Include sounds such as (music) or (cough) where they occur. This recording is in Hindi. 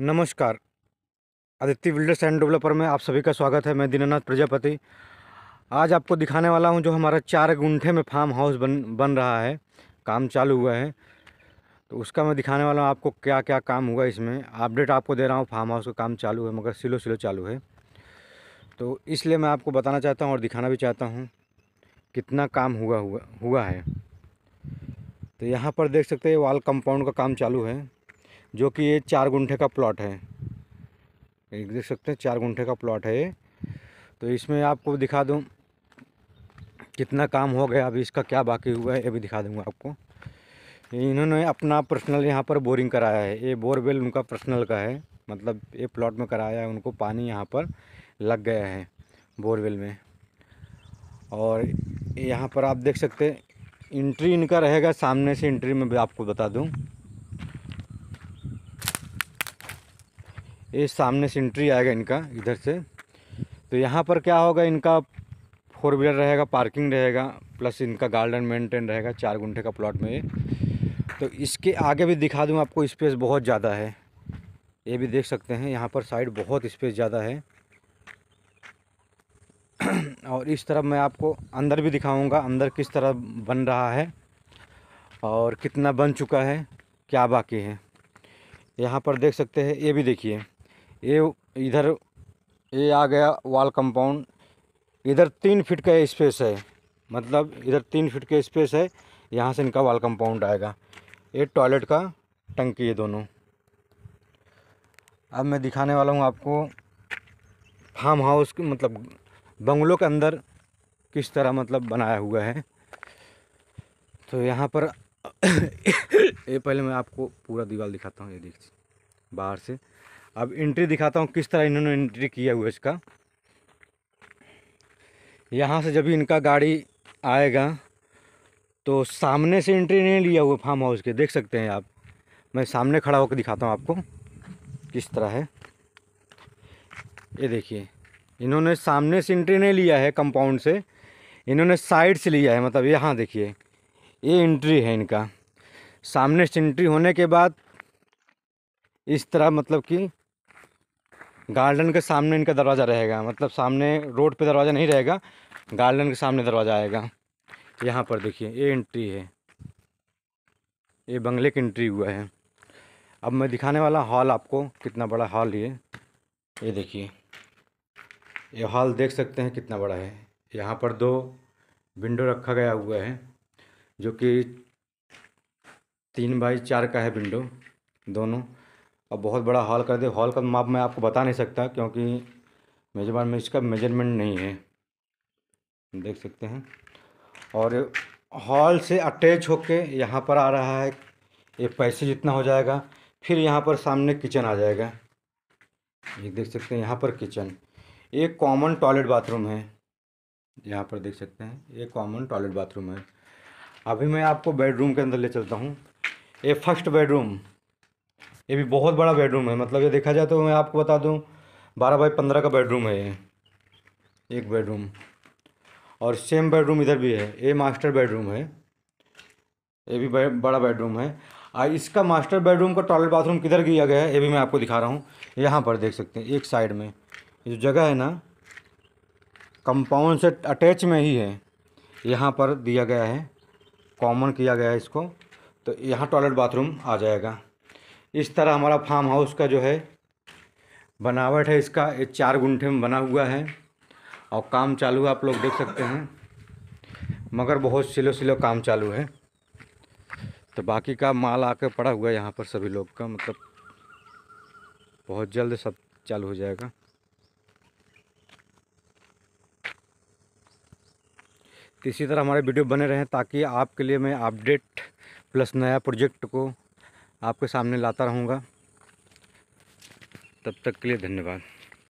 नमस्कार आदित्य बिल्डर्स एंड डेवलपर में आप सभी का स्वागत है मैं दीनानाथ प्रजापति आज आपको दिखाने वाला हूं जो हमारा चार गुंठे में फार्म हाउस बन बन रहा है काम चालू हुआ है तो उसका मैं दिखाने वाला हूं आपको क्या क्या काम हुआ इसमें अपडेट आपको दे रहा हूं फार्म हाउस का काम चालू है मगर सिलो सिलो चालू है तो इसलिए मैं आपको बताना चाहता हूँ और दिखाना भी चाहता हूँ कितना काम हुआ हुआ हुआ है तो यहाँ पर देख सकते हैं वाल कंपाउंड का काम चालू है जो कि ये चार गुंठे का प्लॉट है एक देख सकते हैं चार गुंठे का प्लॉट है ये तो इसमें आपको दिखा दूँ कितना काम हो गया अभी इसका क्या बाकी हुआ है ये भी दिखा दूँगा आपको इन्होंने अपना पर्सनल यहाँ पर बोरिंग कराया है ये बोरवेल उनका पर्सनल का है मतलब ये प्लॉट में कराया है उनको पानी यहाँ पर लग गया है बोरवेल में और यहाँ पर आप देख सकते हैं इंट्री इनका रहेगा सामने से इंट्री में भी आपको बता दूँ ये सामने से इंट्री आएगा इनका इधर से तो यहाँ पर क्या होगा इनका फोर व्हीलर रहेगा पार्किंग रहेगा प्लस इनका गार्डन मेंटेन रहेगा चार घंटे का प्लॉट में ये तो इसके आगे भी दिखा दूँ आपको स्पेस बहुत ज़्यादा है ये भी देख सकते हैं यहाँ पर साइड बहुत स्पेस ज़्यादा है (clears throat) और इस तरफ मैं आपको अंदर भी दिखाऊंगा अंदर किस तरह बन रहा है और कितना बन चुका है क्या बाकी है यहाँ पर देख सकते हैं ये भी देखिए ये इधर ये आ गया वॉल कंपाउंड इधर तीन फीट का स्पेस है मतलब इधर तीन फीट का स्पेस है यहाँ से इनका वॉल कंपाउंड आएगा ये टॉयलेट का टंकी है दोनों अब मैं दिखाने वाला हूँ आपको फार्म हाउस मतलब बंगलों के अंदर किस तरह मतलब बनाया हुआ है तो यहाँ पर (coughs) ये पहले मैं आपको पूरा दीवार दिखाता हूँ ये देखिए बाहर से अब एंट्री दिखाता हूँ किस तरह इन्होंने एंट्री किया हुआ इसका यहाँ से जब इनका गाड़ी आएगा तो सामने से एंट्री नहीं लिया हुआ फार्म हाउस के देख सकते हैं आप मैं सामने खड़ा होकर दिखाता हूँ आपको किस तरह है ये देखिए इन्होंने सामने से एंट्री नहीं लिया है कंपाउंड से इन्होंने साइड से लिया है मतलब यहाँ देखिए ये एंट्री है इनका सामने से एंट्री होने के बाद इस तरह मतलब कि गार्डन के सामने इनका दरवाज़ा रहेगा मतलब सामने रोड पे दरवाज़ा नहीं रहेगा गार्डन के सामने दरवाज़ा आएगा यहाँ पर देखिए ये एंट्री है ये बंगले की एंट्री हुआ है अब मैं दिखाने वाला हॉल आपको कितना बड़ा हॉल ये ये देखिए ये हॉल देख सकते हैं कितना बड़ा है यहाँ पर दो विंडो रखा गया हुआ है जो कि तीन बाई चार का है विंडो दोनों अब बहुत बड़ा हॉल कर दे हॉल का माप मैं आपको बता नहीं सकता क्योंकि मेजरमेंट में इसका मेजरमेंट नहीं है देख सकते हैं और हॉल से अटैच होके यहाँ पर आ रहा है ये पैसे जितना हो जाएगा फिर यहाँ पर सामने किचन आ जाएगा ये देख सकते हैं यहाँ पर किचन एक कॉमन टॉयलेट बाथरूम है यहाँ पर देख सकते हैं ये कॉमन टॉयलेट बाथरूम है अभी मैं आपको बेडरूम के अंदर ले चलता हूँ ये फर्स्ट बेडरूम ये भी बहुत बड़ा बेडरूम है मतलब ये देखा जाए तो मैं आपको बता दूँ बारह बाई पंद्रह का बेडरूम है ये एक बेडरूम और सेम बेडरूम इधर भी है ये मास्टर बेडरूम है ये भी बड़ा बेडरूम है और इसका मास्टर बेडरूम का टॉयलेट बाथरूम किधर किया गया है ये भी मैं आपको दिखा रहा हूँ यहाँ पर देख सकते हैं एक साइड में जो जगह है ना कंपाउंड से अटैच में ही है यहाँ पर दिया गया है कॉमन किया गया है इसको तो यहाँ टॉयलेट बाथरूम आ जाएगा इस तरह हमारा फार्म हाउस का जो है बनावट है इसका ये चार गुंठे में बना हुआ है और काम चालू है आप लोग देख सकते हैं मगर बहुत सिलो सिलो काम चालू है तो बाकी का माल आके पड़ा हुआ है यहाँ पर सभी लोग का मतलब बहुत जल्द सब चालू हो जाएगा तो इसी तरह हमारे वीडियो बने रहें ताकि आपके लिए मैं अपडेट प्लस नया प्रोजेक्ट को आपके सामने लाता रहूँगा तब तक के लिए धन्यवाद